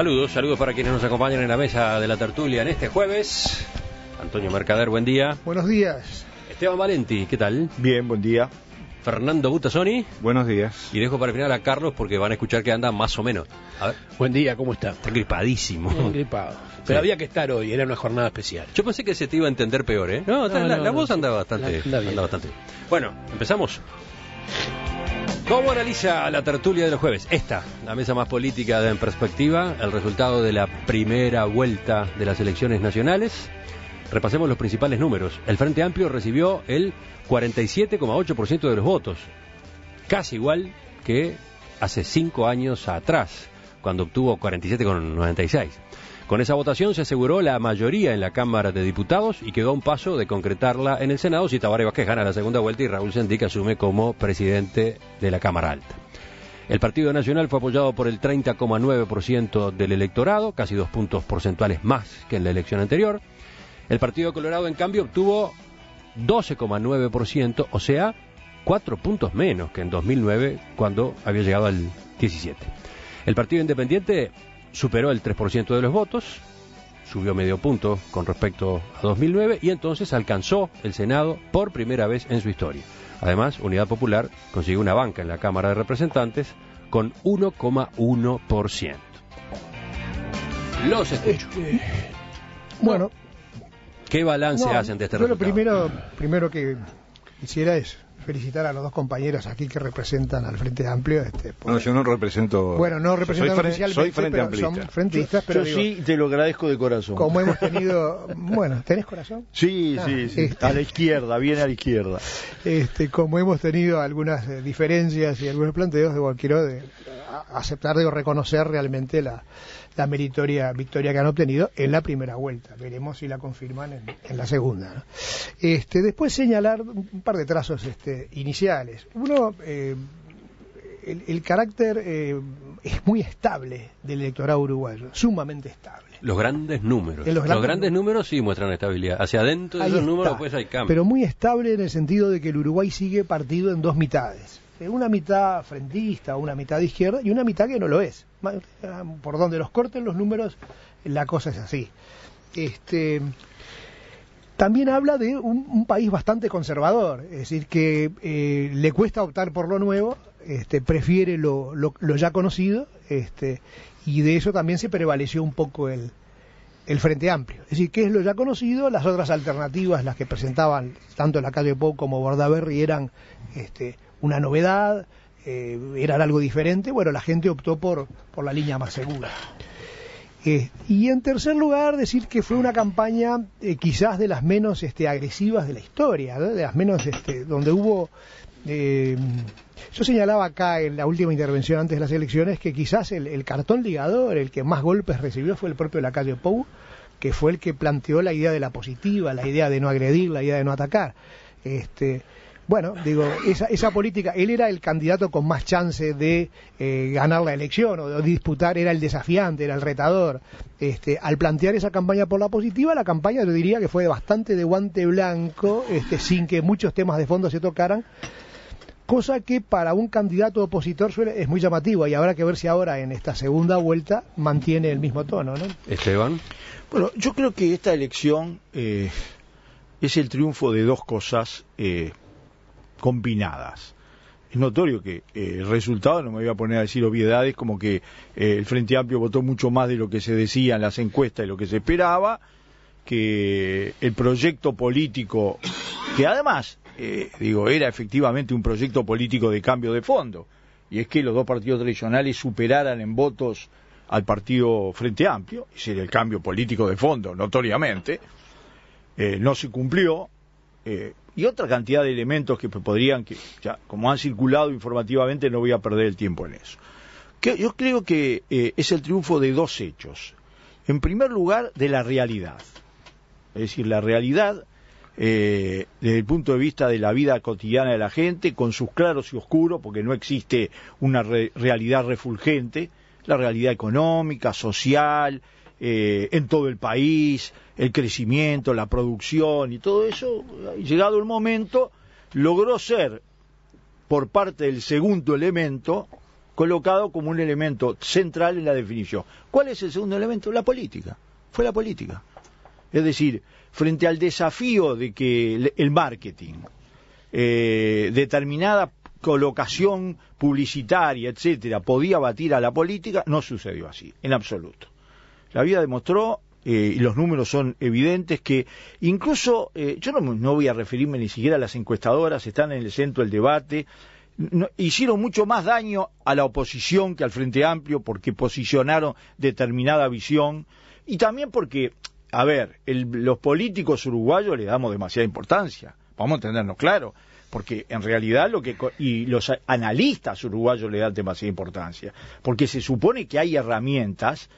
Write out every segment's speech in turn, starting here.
saludos, saludos para quienes nos acompañan en la mesa de la tertulia en este jueves. Antonio Mercader, buen día. Buenos días. Esteban Valenti, ¿qué tal? Bien, buen día. Fernando Butasoni. Buenos días. Y dejo para el final a Carlos porque van a escuchar que anda más o menos. Buen día, ¿cómo está? Está gripadísimo. gripado. Pero había que estar hoy, era una jornada especial. Yo pensé que se te iba a entender peor, ¿eh? No, la, voz anda bastante. anda bastante. Bueno, empezamos. ¿Cómo analiza la tertulia de los jueves? Esta, la mesa más política de En Perspectiva, el resultado de la primera vuelta de las elecciones nacionales. Repasemos los principales números. El Frente Amplio recibió el 47,8% de los votos, casi igual que hace cinco años atrás, cuando obtuvo 47,96%. Con esa votación se aseguró la mayoría en la Cámara de Diputados y quedó un paso de concretarla en el Senado si Tabaré Vázquez gana la segunda vuelta y Raúl Sendic asume como presidente de la Cámara Alta. El Partido Nacional fue apoyado por el 30,9% del electorado, casi dos puntos porcentuales más que en la elección anterior. El Partido Colorado, en cambio, obtuvo 12,9%, o sea, cuatro puntos menos que en 2009, cuando había llegado al 17. El Partido Independiente superó el 3% de los votos, subió medio punto con respecto a 2009 y entonces alcanzó el Senado por primera vez en su historia. Además, Unidad Popular consiguió una banca en la Cámara de Representantes con 1,1%. Los escucho. Este, bueno. ¿Qué balance hacen de este resultado? primero, primero que quisiera es felicitar a los dos compañeros aquí que representan al Frente Amplio. Este, No, pues, yo no represento. Bueno, no represento soy oficialmente, frente pero son frentistas. pero sí te lo agradezco de corazón. Como hemos tenido. bueno, ¿tenés corazón? Sí, sí, ah, sí. A la izquierda, bien a la izquierda. Este, como hemos tenido algunas eh, diferencias y algunos planteos, de quiero de, aceptar, digo, reconocer realmente la la meritoria victoria que han obtenido en la primera vuelta. Veremos si la confirman en, la segunda. Este, después señalar un par de trazos este, iniciales. Uno, eh, el, carácter eh, es muy estable del electorado uruguayo, sumamente estable. Los grandes números. Los, grandes, números sí muestran estabilidad. Hacia adentro de los números pues hay cambios. Pero muy estable en el sentido de que el Uruguay sigue partido en dos mitades este, una mitad frentista, una mitad de izquierda y una mitad que no lo es. Eh, por donde los corten los números, la cosa es así. Este, también habla de un, país bastante conservador, es decir, que eh, le cuesta optar por lo nuevo, este, prefiere lo, ya conocido, este, y de eso también se prevaleció un poco el, Frente Amplio. Es decir, qué es lo ya conocido, las otras alternativas, las que presentaban tanto la calle Pou como Bordaberry, eran este, una novedad, eh, era algo diferente, bueno, la gente optó por, por la línea más segura. Eh, y en tercer lugar, decir que fue una campaña eh, quizás de las menos este, agresivas de la historia, de las menos este, donde hubo... yo señalaba acá en la última intervención antes de las elecciones que quizás el, cartón ligador, el que más golpes recibió fue el propio de Pou, que fue el que planteó la idea de la positiva, la idea de no agredir, la idea de no atacar. Este, bueno, digo, esa, política, él era el candidato con más chance de eh, ganar la elección o de disputar, era el desafiante, era el retador. Este, al plantear esa campaña por la positiva, la campaña yo diría que fue bastante de guante blanco, este, sin que muchos temas de fondo se tocaran cosa que para un candidato opositor suele, es muy llamativa y habrá que ver si ahora en esta segunda vuelta mantiene el mismo tono, ¿no? Esteban. Bueno, yo creo que esta elección eh, es el triunfo de dos cosas eh, combinadas. Es notorio que eh, el resultado, no me voy a poner a decir obviedades, como que eh, el Frente Amplio votó mucho más de lo que se decía en las encuestas y lo que se esperaba, que el proyecto político, que además, eh, digo, era efectivamente un proyecto político de cambio de fondo, y es que los dos partidos tradicionales superaran en votos al partido Frente Amplio, y era el cambio político de fondo, notoriamente, no se cumplió, y otra cantidad de elementos que podrían, que ya como han circulado informativamente, no voy a perder el tiempo en eso. Que, yo creo que eh, es el triunfo de dos hechos. En primer lugar, de la realidad. Es decir, la realidad eh, desde el punto de vista de la vida cotidiana de la gente, con sus claros y oscuros, porque no existe una realidad refulgente, la realidad económica, social, eh, en todo el país, el crecimiento, la producción y todo eso, llegado el momento, logró ser, por parte del segundo elemento, colocado como un elemento central en la definición. ¿Cuál es el segundo elemento? La política. Fue la política. Es decir, frente al desafío de que el marketing, eh, determinada colocación publicitaria, etcétera, podía batir a la política, no sucedió así, en absoluto la vida demostró eh, y los números son evidentes, que incluso, eh, yo no, voy a referirme ni siquiera a las encuestadoras, están en el centro del debate, hicieron mucho más daño a la oposición que al Frente Amplio porque posicionaron determinada visión y también porque, a ver, los políticos uruguayos le damos demasiada importancia, vamos a entendernos claro. Porque en realidad lo que y los analistas uruguayos le dan demasiada importancia, porque se supone que hay herramientas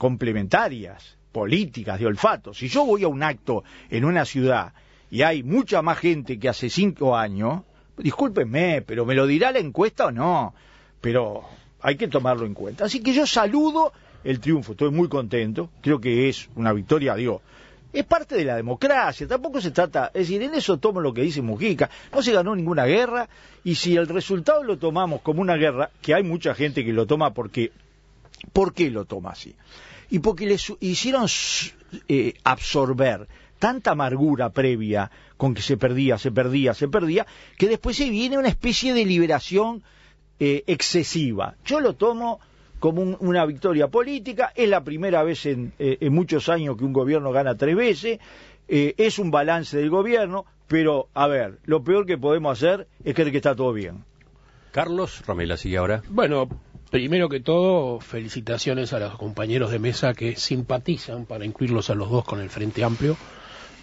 complementarias, políticas, de olfato. Si yo voy a un acto en una ciudad y hay mucha más gente que hace cinco años, discúlpenme, pero me lo dirá la encuesta o no, pero hay que tomarlo en cuenta. Así que yo saludo el triunfo, estoy muy contento, creo que es una victoria, digo, es parte de la democracia, tampoco se trata, es decir, en eso tomo lo que dice Mujica, no se ganó ninguna guerra y si el resultado lo tomamos como una guerra, que hay mucha gente que lo toma porque, ¿por qué lo toma así? y porque les hicieron eh, absorber tanta amargura previa con que se perdía, se perdía, se perdía, que después se viene una especie de liberación eh, excesiva. Yo lo tomo como una victoria política, es la primera vez eh, en, muchos años que un gobierno gana tres veces, es un balance del gobierno, pero a ver, lo peor que podemos hacer es creer que está todo bien. Carlos Romela sigue ahora. Bueno, Primero que todo, felicitaciones a los compañeros de mesa que simpatizan para incluirlos a los dos con el Frente Amplio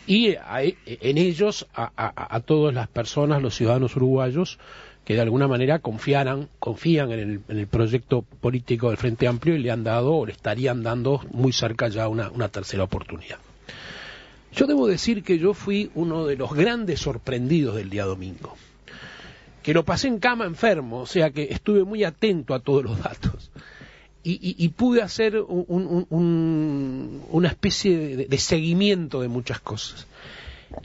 y e, en ellos a, todas las personas, los ciudadanos uruguayos que de alguna manera confiaran, confían en el, proyecto político del Frente Amplio y le han dado o le estarían dando muy cerca ya una tercera oportunidad. Yo debo decir que yo fui uno de los grandes sorprendidos del día domingo que lo pasé en cama enfermo, o sea que estuve muy atento a todos los datos. Y, pude hacer una especie de, de seguimiento de muchas cosas.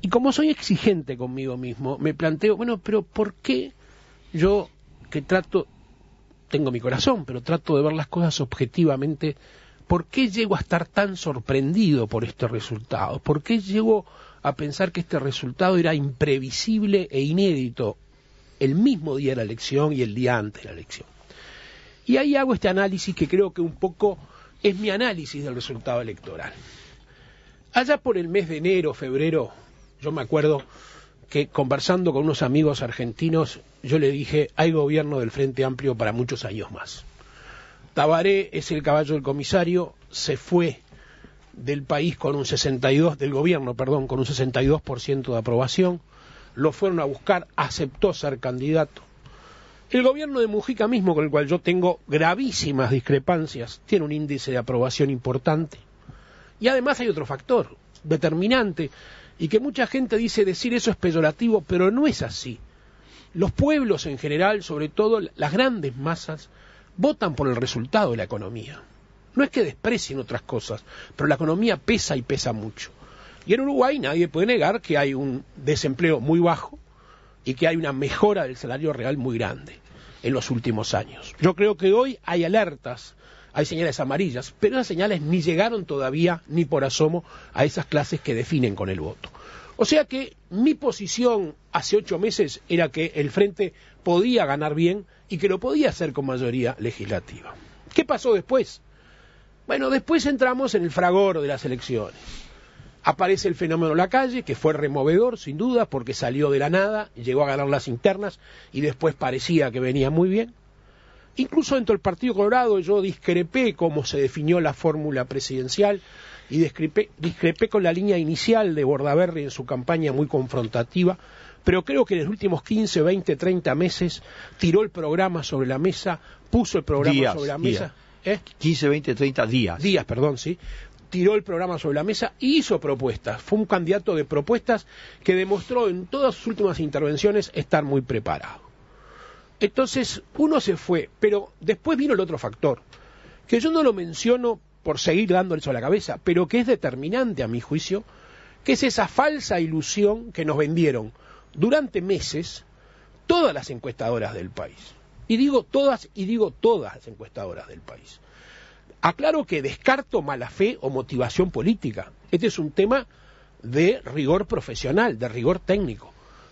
Y como soy exigente conmigo mismo, me planteo, bueno, pero ¿por qué yo que trato, tengo mi corazón, pero trato de ver las cosas objetivamente, ¿por qué llego a estar tan sorprendido por este resultado? ¿Por qué llego a pensar que este resultado era imprevisible e inédito el mismo día de la elección y el día antes de la elección. Y ahí hago este análisis que creo que un poco es mi análisis del resultado electoral. Allá por el mes de enero, febrero, yo me acuerdo que conversando con unos amigos argentinos, yo le dije, hay gobierno del Frente Amplio para muchos años más. Tabaré es el caballo del comisario, se fue del país con un 62 del gobierno, perdón, con un 62% de aprobación lo fueron a buscar, aceptó ser candidato. El gobierno de Mujica mismo, con el cual yo tengo gravísimas discrepancias, tiene un índice de aprobación importante. Y además hay otro factor determinante, y que mucha gente dice decir eso es peyorativo, pero no es así. Los pueblos en general, sobre todo las grandes masas, votan por el resultado de la economía. No es que desprecien otras cosas, pero la economía pesa y pesa mucho. Y en Uruguay nadie puede negar que hay un desempleo muy bajo y que hay una mejora del salario real muy grande en los últimos años. Yo creo que hoy hay alertas, hay señales amarillas, pero las señales ni llegaron todavía, ni por asomo, a esas clases que definen con el voto. O sea que mi posición hace ocho meses era que el Frente podía ganar bien y que lo podía hacer con mayoría legislativa. ¿Qué pasó después? Bueno, después entramos en el fragor de las elecciones. Aparece el fenómeno La Calle, que fue removedor, sin duda, porque salió de la nada, llegó a ganar las internas y después parecía que venía muy bien. Incluso dentro del Partido Colorado yo discrepé cómo se definió la fórmula presidencial y discrepé, con la línea inicial de Bordaberry en su campaña muy confrontativa, pero creo que en los últimos 15, 20, 30 meses tiró el programa sobre la mesa, puso el programa sobre la mesa. 15, 20, 30 días. Días, perdón, sí tiró el programa sobre la mesa y hizo propuestas. Fue un candidato de propuestas que demostró en todas sus últimas intervenciones estar muy preparado. Entonces, uno se fue, pero después vino el otro factor, que yo no lo menciono por seguir dándole eso a la cabeza, pero que es determinante a mi juicio, que es esa falsa ilusión que nos vendieron durante meses todas las encuestadoras del país. Y digo todas y digo todas las encuestadoras del país. Aclaro que descarto mala fe o motivación política. Este es un tema de rigor profesional, de rigor técnico.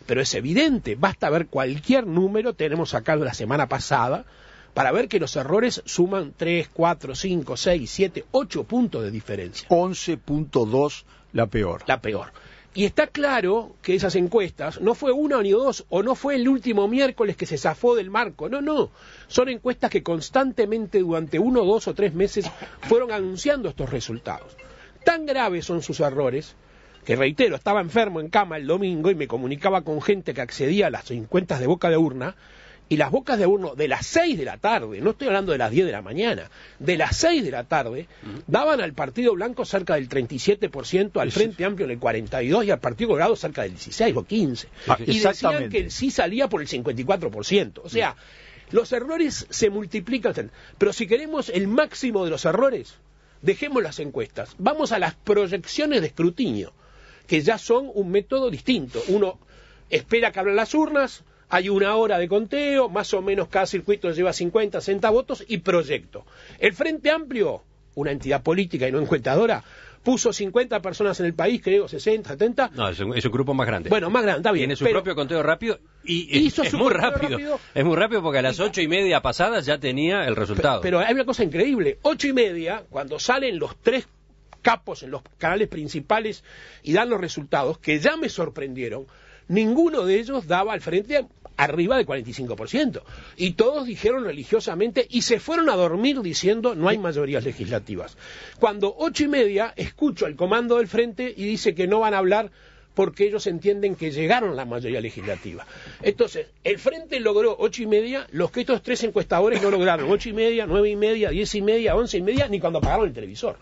Pero es evidente, basta ver cualquier número, tenemos acá la semana pasada, para ver que los errores suman 3, 4, 5, 6, 7, 8 puntos de diferencia. 11.2 la peor. La peor. Y está claro que esas encuestas no fue una ni dos, o no fue el último miércoles que se zafó del marco, no, no. Son encuestas que constantemente durante uno, dos o tres meses fueron anunciando estos resultados. Tan graves son sus errores, que reitero, estaba enfermo en cama el domingo y me comunicaba con gente que accedía a las encuestas de boca de urna, y las bocas de uno, de las 6 de la tarde, no estoy hablando de las 10 de la mañana, de las 6 de la tarde, daban al Partido Blanco cerca del 37%, al Frente Amplio en el 42% y al Partido Colorado cerca del 16 o 15%. Ah, y decían que sí salía por el 54%. O sea, mm. los errores se multiplican. Pero si queremos el máximo de los errores, dejemos las encuestas. Vamos a las proyecciones de escrutinio, que ya son un método distinto. Uno espera que abran las urnas, hay una hora de conteo, más o menos cada circuito lleva 50, 60 votos y proyecto. El Frente Amplio, una entidad política y no encuentadora, puso 50 personas en el país, creo, 60, 70. No, es un, grupo más grande. Bueno, más grande, está bien. Tiene su propio conteo rápido y es, muy rápido. Es muy rápido porque a las ocho y media pasadas ya tenía el resultado. Pero, hay una cosa increíble. Ocho y media, cuando salen los tres capos en los canales principales y dan los resultados, que ya me sorprendieron, ninguno de ellos daba al frente Amplio arriba del 45%. Y todos dijeron religiosamente y se fueron a dormir diciendo no hay mayorías legislativas. Cuando ocho y media escucho al comando del frente y dice que no van a hablar porque ellos entienden que llegaron la mayoría legislativa. Entonces, el frente logró ocho y media, los que estos tres encuestadores no lograron ocho y media, nueve y media, diez y media, once y media, ni cuando apagaron el televisor.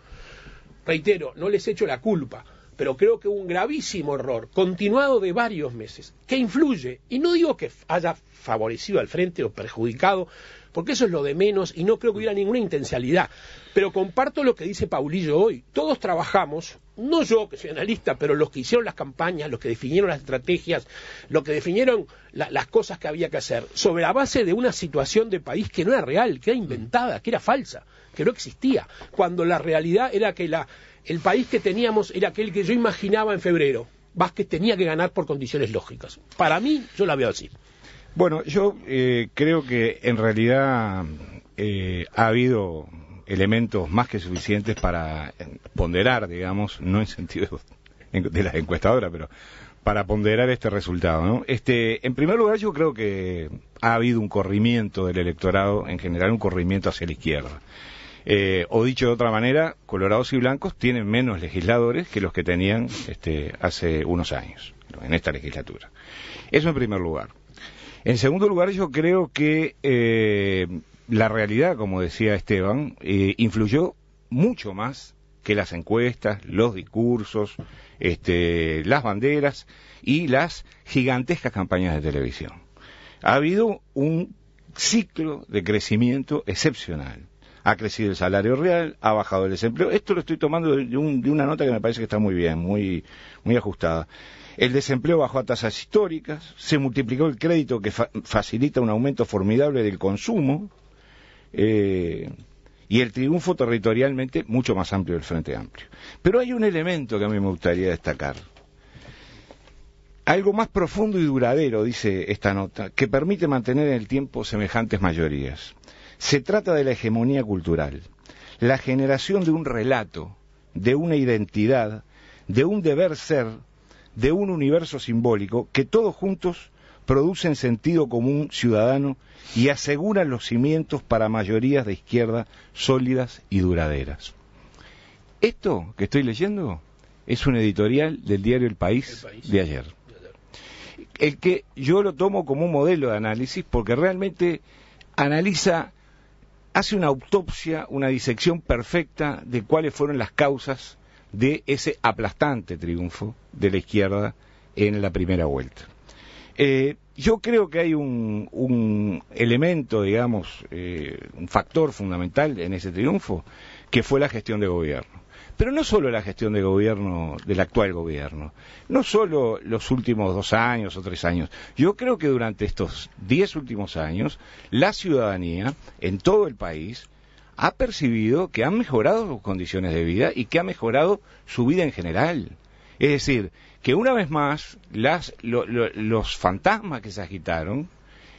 Reitero, no les echo la culpa pero creo que un gravísimo error, continuado de varios meses, que influye, y no digo que haya favorecido al frente o perjudicado, porque eso es lo de menos y no creo que hubiera ninguna intencionalidad. Pero comparto lo que dice Paulillo hoy. Todos trabajamos, no yo que soy analista, pero los que hicieron las campañas, los que definieron las estrategias, los que definieron las cosas que había que hacer, sobre la base de una situación de país que no era real, que era inventada, que era falsa, que no existía, cuando la realidad era que la, el país que teníamos era aquel que yo imaginaba en febrero. Vázquez tenía que ganar por condiciones lógicas. Para mí, yo la veo así. Bueno, yo eh, creo que en realidad eh, ha habido elementos más que suficientes para eh, ponderar, digamos, no en sentido de las encuestadoras, pero para ponderar este resultado. Este, en primer lugar, yo creo que ha habido un corrimiento del electorado, en general un corrimiento hacia la izquierda. Eh, o dicho de otra manera, colorados y blancos tienen menos legisladores que los que tenían este, hace unos años, en esta legislatura. Eso en primer lugar. En segundo lugar, yo creo que eh, la realidad, como decía Esteban, eh, influyó mucho más que las encuestas, los discursos, este, las banderas y las gigantescas campañas de televisión. Ha habido un ciclo de crecimiento excepcional ha crecido el salario real, ha bajado el desempleo. Esto lo estoy tomando de, una nota que me parece que está muy bien, muy, muy ajustada. El desempleo bajó a tasas históricas, se multiplicó el crédito que facilita un aumento formidable del consumo eh, y el triunfo territorialmente mucho más amplio del Frente Amplio. Pero hay un elemento que a mí me gustaría destacar. Algo más profundo y duradero, dice esta nota, que permite mantener en el tiempo semejantes mayorías. Se trata de la hegemonía cultural, la generación de un relato, de una identidad, de un deber ser, de un universo simbólico que todos juntos producen sentido común ciudadano y aseguran los cimientos para mayorías de izquierda sólidas y duraderas. Esto que estoy leyendo es un editorial del diario El País, de ayer. El que yo lo tomo como un modelo de análisis porque realmente analiza hace una autopsia, una disección perfecta de cuáles fueron las causas de ese aplastante triunfo de la izquierda en la primera vuelta. Eh, yo creo que hay un, elemento, digamos, eh, un factor fundamental en ese triunfo, que fue la gestión de gobierno. Pero no solo la gestión del gobierno, del actual gobierno, no solo los últimos dos años o tres años. Yo creo que durante estos diez últimos años, la ciudadanía en todo el país ha percibido que han mejorado sus condiciones de vida y que ha mejorado su vida en general. Es decir, que una vez más las, los fantasmas que se agitaron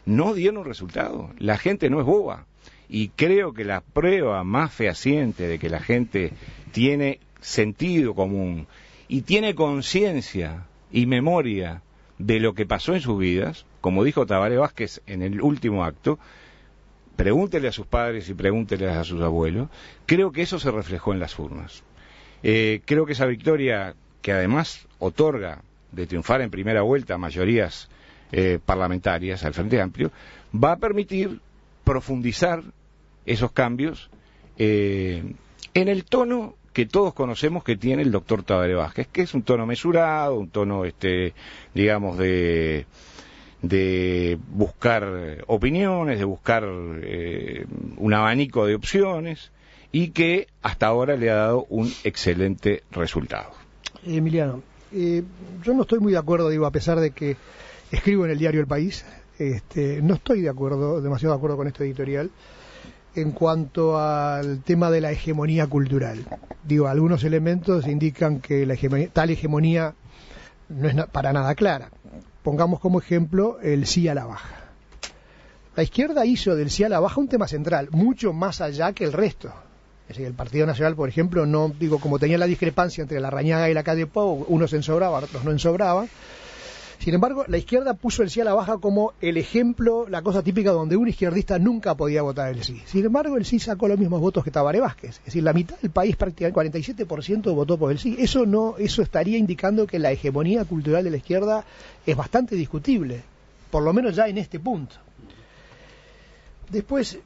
no dieron resultado. La gente no es boba. Y creo que la prueba más fehaciente de que la gente tiene sentido común y tiene conciencia y memoria de lo que pasó en sus vidas, como dijo Tabaré Vázquez en el último acto, pregúntele a sus padres y pregúntele a sus abuelos, creo que eso se reflejó en las urnas. Eh, creo que esa victoria, que además otorga de triunfar en primera vuelta a mayorías eh, parlamentarias al Frente Amplio, va a permitir profundizar esos cambios eh, en el tono que todos conocemos que tiene el doctor Tabaré Vázquez, que es un tono mesurado, un tono, este, digamos, de, de buscar opiniones, de buscar eh, un abanico de opciones y que hasta ahora le ha dado un excelente resultado. Emiliano, eh, yo no estoy muy de acuerdo, digo, a pesar de que escribo en el diario El País, este, no estoy de acuerdo, demasiado de acuerdo con este editorial en cuanto al tema de la hegemonía cultural. Digo, algunos elementos indican que tal hegemonía no es para nada clara. Pongamos como ejemplo el sí a la baja. La izquierda hizo del sí a la baja un tema central, mucho más allá que el resto. Es el Partido Nacional, por ejemplo, no, digo, como tenía la discrepancia entre la Rañaga y la Calle Pau, unos ensobraban, otros no ensobraban, sin embargo, la izquierda puso el sí a la baja como el ejemplo, la cosa típica donde un izquierdista nunca podía votar el sí. Sin embargo, el sí sacó los mismos votos que Tabaré Vázquez. Es decir, la mitad del país, prácticamente 47% votó por el sí. Eso, no, eso estaría indicando que la hegemonía cultural de la izquierda es bastante discutible, por lo menos ya en este punto. Después,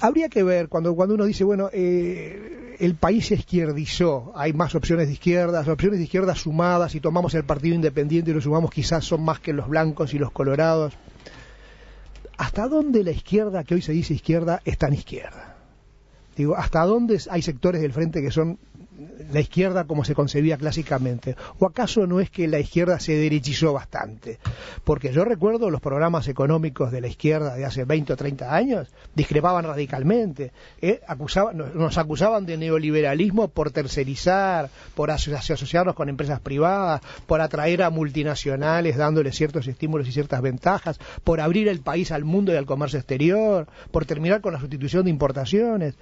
habría que ver cuando, cuando uno dice, bueno, eh, el país se izquierdizó, hay más opciones de izquierdas, opciones de izquierdas sumadas, y tomamos el Partido Independiente y lo sumamos quizás son más que los blancos y los colorados. ¿Hasta dónde la izquierda, que hoy se dice izquierda, está en izquierda? Digo, ¿hasta dónde hay sectores del frente que son la izquierda como se concebía clásicamente? ¿O acaso no es que la izquierda se derechizó bastante? Porque yo recuerdo los programas económicos de la izquierda de hace 20 o 30 años, discrepaban radicalmente, eh, acusaban, nos acusaban de neoliberalismo por tercerizar, por asociarnos con empresas privadas, por atraer a multinacionales dándoles ciertos estímulos y ciertas ventajas, por abrir el país al mundo y al comercio exterior, por terminar con la sustitución de importaciones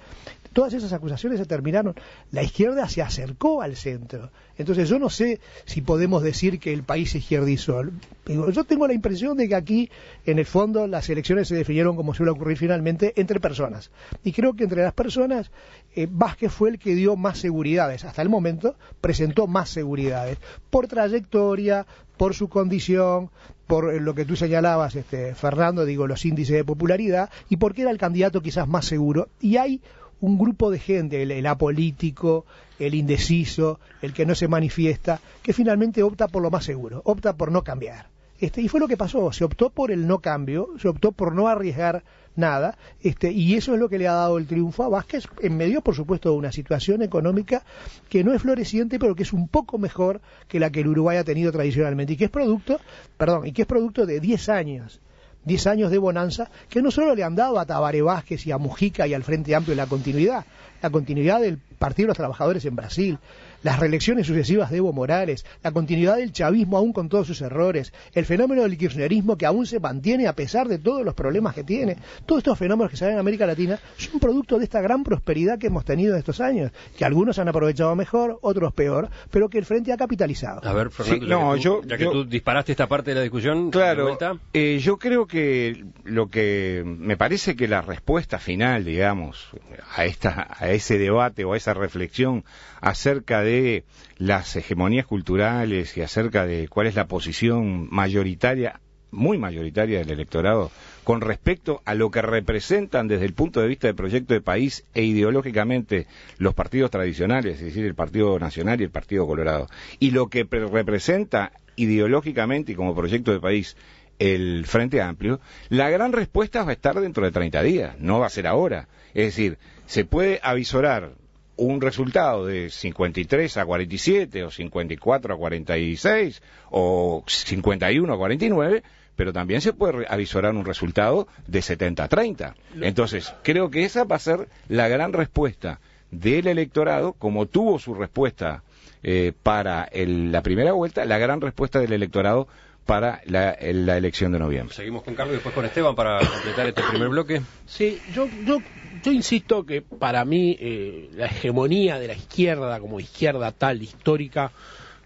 todas esas acusaciones se terminaron. La izquierda se acercó al centro. Entonces yo no sé si podemos decir que el país se izquierdizó. Yo tengo la impresión de que aquí, en el fondo, las elecciones se definieron, como suele ocurrir finalmente, entre personas. Y creo que entre las personas, eh, Vázquez fue el que dio más seguridades. Hasta el momento presentó más seguridades. Por trayectoria, por su condición, por eh, lo que tú señalabas, este, Fernando, digo, los índices de popularidad, y porque era el candidato quizás más seguro. Y hay un grupo de gente, el, apolítico, el indeciso, el que no se manifiesta, que finalmente opta por lo más seguro, opta por no cambiar. Este, y fue lo que pasó, se optó por el no cambio, se optó por no arriesgar nada, este, y eso es lo que le ha dado el triunfo a Vázquez, en medio, por supuesto, de una situación económica que no es floreciente, pero que es un poco mejor que la que el Uruguay ha tenido tradicionalmente, y que es producto, perdón, y que es producto de 10 años 10 años de bonanza que no solo le han dado a Tabaré Vázquez y a Mujica y al Frente Amplio la continuidad, la continuidad del Partido de los Trabajadores en Brasil, las reelecciones sucesivas de Evo Morales, la continuidad del chavismo aún con todos sus errores, el fenómeno del kirchnerismo que aún se mantiene a pesar de todos los problemas que tiene. Todos estos fenómenos que se dan en América Latina son producto de esta gran prosperidad que hemos tenido en estos años, que algunos han aprovechado mejor, otros peor, pero que el Frente ha capitalizado. A ver, Fernando, ya que, tú, disparaste esta parte de la discusión, claro, eh, yo creo que lo que me parece que la respuesta final, digamos, a, esta, a ese debate o a esa reflexión acerca de las hegemonías culturales y acerca de cuál es la posición mayoritaria, muy mayoritaria del electorado, con respecto a lo que representan desde el punto de vista del proyecto de país e ideológicamente los partidos tradicionales, es decir, el Partido Nacional y el Partido Colorado, y lo que representa ideológicamente y como proyecto de país el Frente Amplio, la gran respuesta va a estar dentro de 30 días, no va a ser ahora. Es decir, se puede avisorar un resultado de 53 a 47 o 54 a 46 o 51 a 49, pero también se puede avisorar un resultado de 70 a 30. Entonces, creo que esa va a ser la gran respuesta del electorado, como tuvo su respuesta eh, para la primera vuelta, la gran respuesta del electorado para la, elección de noviembre. Seguimos con Carlos y después con Esteban para completar este primer bloque. Sí, yo, yo, yo insisto que para mí eh, la hegemonía de la izquierda como izquierda tal, histórica,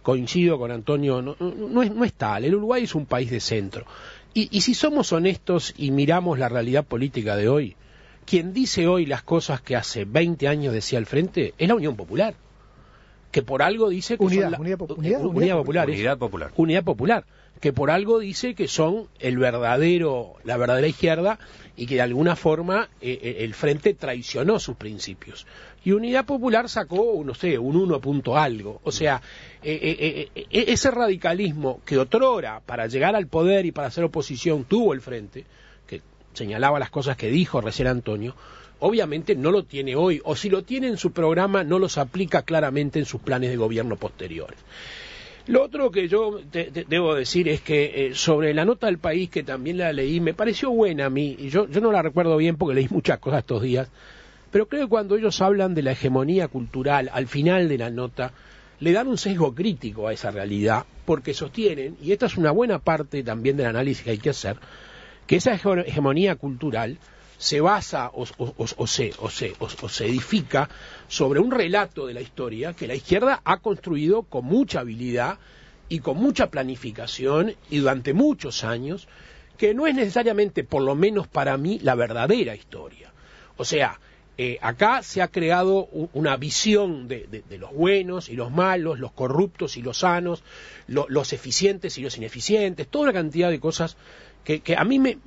coincido con Antonio, no, es, no tal. El Uruguay es un país de centro. Y, si somos honestos y miramos la realidad política de hoy, quien dice hoy las cosas que hace 20 años decía el frente es la Unión Popular que por algo dice que popular, unidad popular. Unidad popular que por algo dice que son el verdadero, la verdadera izquierda y que de alguna forma eh, eh, el frente traicionó sus principios. Y Unidad Popular sacó, no sé, un 1 punto algo. O sea, eh, ese radicalismo que otrora para llegar al poder y para hacer oposición tuvo el frente, que señalaba las cosas que dijo recién Antonio, obviamente no lo tiene hoy, o si lo tiene en su programa, no los aplica claramente en sus planes de gobierno posteriores. Lo otro que yo debo decir es que eh, sobre la nota del país, que también la leí, me pareció buena a mí, y yo, yo no la recuerdo bien porque leí muchas cosas estos días, pero creo que cuando ellos hablan de la hegemonía cultural, al final de la nota, le dan un sesgo crítico a esa realidad, porque sostienen, y esta es una buena parte también del análisis que hay que hacer, que esa hegemonía cultural se basa o, o, se, o, se, edifica sobre un relato de la historia que la izquierda ha construido con mucha habilidad y con mucha planificación y durante muchos años, que no es necesariamente, por lo menos para mí, la verdadera historia. O sea, eh, acá se ha creado una visión de, los buenos y los malos, los corruptos y los sanos, los eficientes y los ineficientes, toda una cantidad de cosas que, a mí me,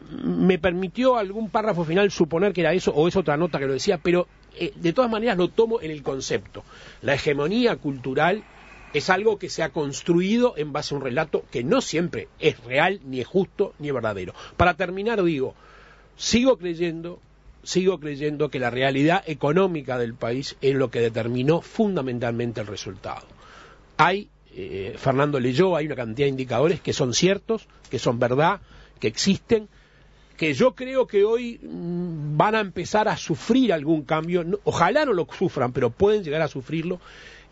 permitió algún párrafo final suponer que era eso o es otra nota que lo decía, pero eh, de todas maneras lo tomo en el concepto. La hegemonía cultural es algo que se ha construido en base a un relato que no siempre es real, ni es justo, ni es verdadero. Para terminar, digo, sigo creyendo sigo creyendo que la realidad económica del país es lo que determinó fundamentalmente el resultado. Hay, eh, Fernando leyó, hay una cantidad de indicadores que son ciertos, que son verdad, que existen, que yo creo que hoy mm, van a empezar a sufrir algún cambio, ojalá no lo sufran, pero pueden llegar a sufrirlo,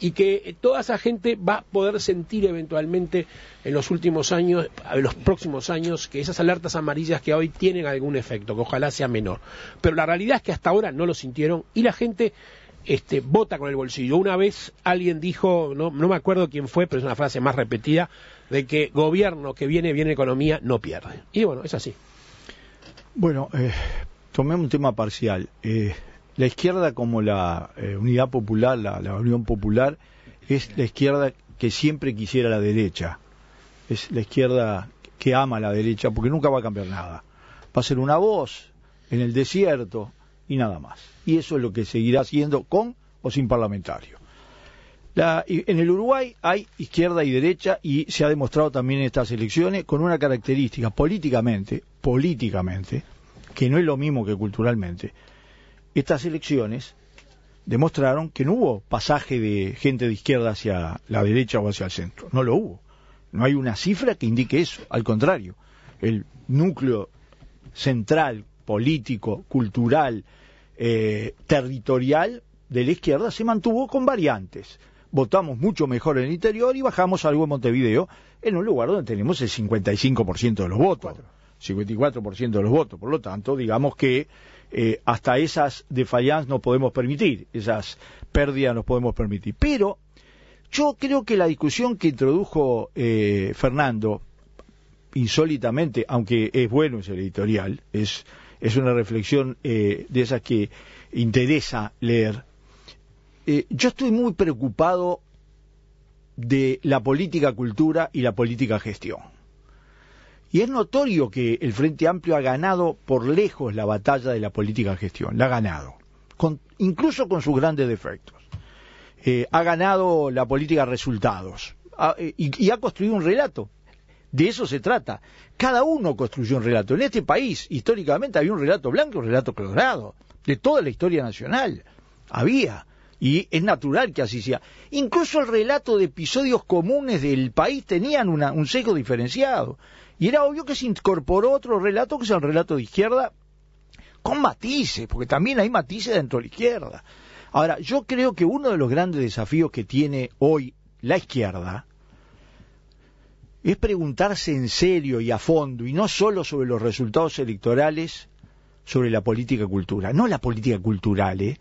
y que eh, toda esa gente va a poder sentir eventualmente en los últimos años, en los próximos años, que esas alertas amarillas que hoy tienen algún efecto, que ojalá sea menor. Pero la realidad es que hasta ahora no lo sintieron y la gente este, vota con el bolsillo. Una vez alguien dijo, no, me acuerdo quién fue, pero es una frase más repetida, de que gobierno que viene, viene economía, no pierde. Y bueno, es así. Bueno, eh, tomemos un tema parcial. Eh, la izquierda como la eh, Unidad Popular, la, Unión Popular, es la izquierda que siempre quisiera la derecha. Es la izquierda que ama la derecha porque nunca va a cambiar nada. Va a ser una voz en el desierto, y nada más. Y eso es lo que seguirá siendo con o sin parlamentario. en el Uruguay hay izquierda y derecha y se ha demostrado también en estas elecciones con una característica políticamente, políticamente, que no es lo mismo que culturalmente. Estas elecciones demostraron que no hubo pasaje de gente de izquierda hacia la derecha o hacia el centro, no lo hubo. No hay una cifra que indique eso, al contrario, el núcleo central político, cultural, eh, territorial de la izquierda se mantuvo con variantes. Votamos mucho mejor en el interior y bajamos algo en Montevideo, en un lugar donde tenemos el 55% de los votos. 54% de los votos. Por lo tanto, digamos que eh, hasta esas defallanzas no podemos permitir, esas pérdidas no podemos permitir. Pero yo creo que la discusión que introdujo eh, Fernando, insólitamente, aunque es bueno ese editorial, es es una reflexión eh, de esas que interesa leer. Eh, yo estoy muy preocupado de la política cultura y la política gestión. Y es notorio que el Frente Amplio ha ganado por lejos la batalla de la política gestión, la ha ganado, incluso con sus grandes defectos. Eh, ha ganado la política resultados y ha construido un relato de eso se trata. Cada uno construyó un relato. En este país, históricamente, había un relato blanco y un relato colorado. De toda la historia nacional. Había. Y es natural que así sea. Incluso el relato de episodios comunes del país tenían un sesgo diferenciado. Y era obvio que se incorporó otro relato, que es el relato de izquierda, con matices, porque también hay matices dentro de la izquierda. Ahora, yo creo que uno de los grandes desafíos que tiene hoy la izquierda, es preguntarse en serio y a fondo, y no solo sobre los resultados electorales, sobre la política cultural. No la política cultural, ¿eh?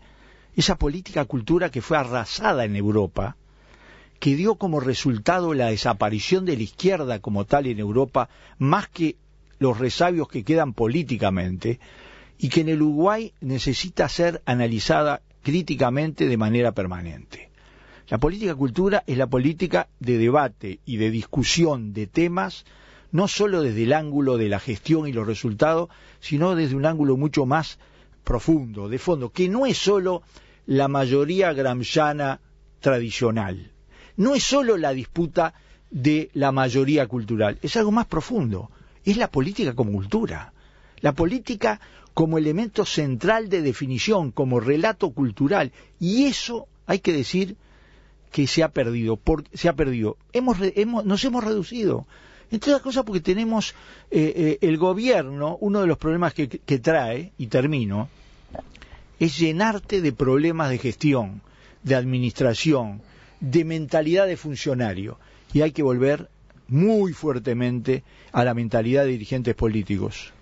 esa política cultura que fue arrasada en Europa, que dio como resultado la desaparición de la izquierda como tal en Europa, más que los resabios que quedan políticamente, y que en el Uruguay necesita ser analizada críticamente de manera permanente. La política cultura es la política de debate y de discusión de temas, no solo desde el ángulo de la gestión y los resultados, sino desde un ángulo mucho más profundo, de fondo, que no es solo la mayoría gramsciana tradicional, no es solo la disputa de la mayoría cultural, es algo más profundo, es la política como cultura, la política como elemento central de definición, como relato cultural, y eso hay que decir que se ha perdido, se ha perdido. Hemos, hemos, nos hemos reducido. Entre otras cosas porque tenemos eh, eh, el gobierno, uno de los problemas que, que trae, y termino, es llenarte de problemas de gestión, de administración, de mentalidad de funcionario. Y hay que volver muy fuertemente a la mentalidad de dirigentes políticos.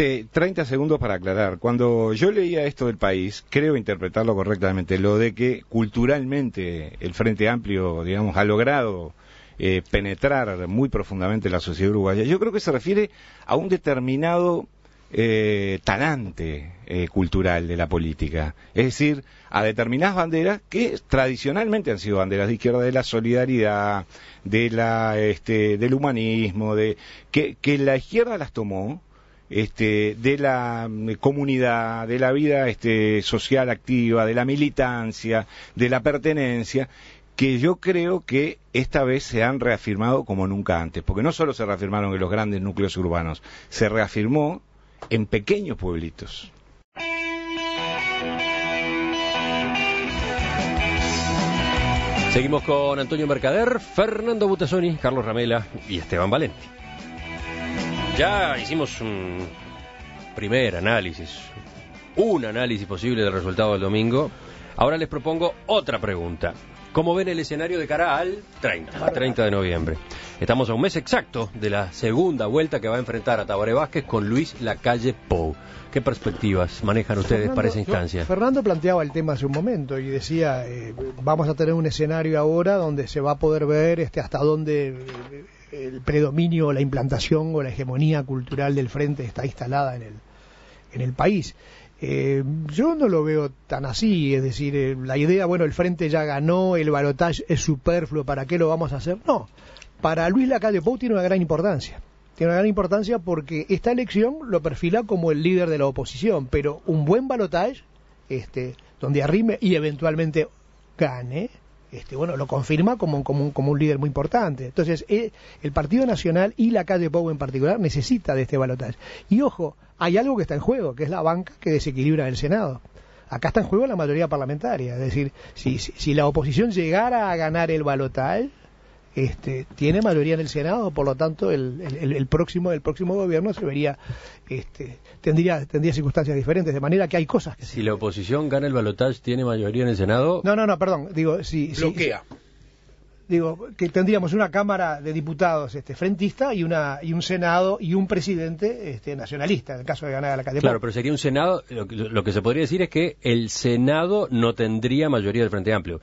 Este, 30 segundos para aclarar. Cuando yo leía esto del país, creo interpretarlo correctamente, lo de que culturalmente el Frente Amplio, digamos, ha logrado eh, penetrar muy profundamente la sociedad uruguaya, yo creo que se refiere a un determinado eh, talante eh, cultural de la política. Es decir, a determinadas banderas que tradicionalmente han sido banderas de izquierda, de la solidaridad, de la, este, del humanismo, de que la izquierda las tomó este, de la eh, comunidad, de la vida este, social activa, de la militancia, de la pertenencia, que yo creo que esta vez se han reafirmado como nunca antes, porque no solo se reafirmaron en los grandes núcleos urbanos, se reafirmó en pequeños pueblitos. Seguimos con Antonio Mercader, Fernando Butasoni, Carlos Ramela y Esteban Valenti. Ya hicimos un primer análisis, un análisis posible del resultado del domingo. Ahora les propongo otra pregunta. ¿Cómo ven el escenario de cara al 30, 30 de noviembre? Estamos a un mes exacto de la segunda vuelta que va a enfrentar a Tabaré Vázquez con Luis Lacalle Pou. ¿Qué perspectivas manejan ustedes para esa instancia? Fernando planteaba el tema hace un momento y decía, eh, vamos a tener un escenario ahora donde se va a poder ver este, hasta dónde eh, el predominio, la implantación o la hegemonía cultural del frente está instalada en el, país. Eh, yo no lo veo tan así, es decir, eh, la idea, bueno, el frente ya ganó, el balotaje es superfluo, ¿para qué lo vamos a hacer? No, para Luis Lacalle Pou tiene una gran importancia. Tiene una gran importancia porque esta elección lo perfila como el líder de la oposición, pero un buen balotaje, este, donde arrime y eventualmente gane, este, bueno, lo confirma como, como, como, un líder muy importante. Entonces, eh, el Partido Nacional y la calle Pau en particular necesita de este balotaje. Y ojo, hay algo que está en juego, que es la banca que desequilibra el Senado. Acá está en juego la mayoría parlamentaria. Es decir, si, si, si la oposición llegara a ganar el balotaje, este, tiene mayoría en el Senado, por lo tanto el, próximo el próximo gobierno se vería este, tendría tendría circunstancias diferentes, de manera que hay cosas que si la oposición gana el balotaje tiene mayoría en el Senado. No, no, no, perdón, digo si bloquea. digo que tendríamos una Cámara de Diputados este, frentista y una y un Senado y un presidente este, nacionalista en el caso de ganar la candidatura. Claro, pero sería un Senado. Lo, lo, que se podría decir es que el Senado no tendría mayoría del Frente Amplio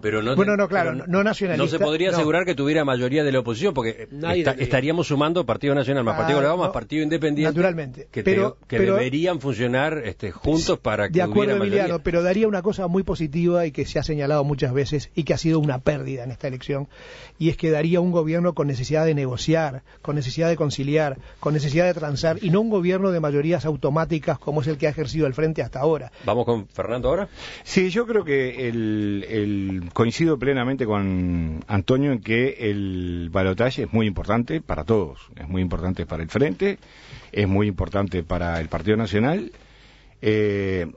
pero no bueno no claro no, nacionalista no se podría asegurar que tuviera mayoría de la oposición porque eh, estaríamos sumando partido nacional más ah, partido Colorado más partido independiente naturalmente que, pero, que deberían funcionar este, juntos para que de acuerdo Emiliano pero daría una cosa muy positiva y que se ha señalado muchas veces y que ha sido una pérdida en esta elección y es que daría un gobierno con necesidad de negociar con necesidad de conciliar con necesidad de transar y no un gobierno de mayorías automáticas como es el que ha ejercido el frente hasta ahora vamos con Fernando ahora sí yo creo que el coincido plenamente con Antonio en que el balotaje es muy importante para todos. Es muy importante para el Frente, es muy importante para el Partido Nacional. Eh,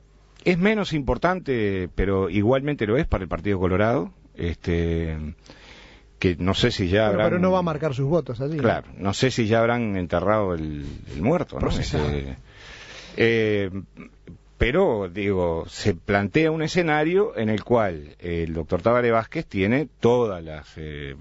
es menos importante, pero igualmente lo es para el Partido Colorado. Este, que no sé si ya habrán... Pero, no va a marcar sus votos allí. Claro, no sé si ya habrán enterrado el, muerto, ¿no? Pues este, eh, pero, digo, se plantea un escenario en el cual el doctor Tabaré Vázquez tiene todas las eh,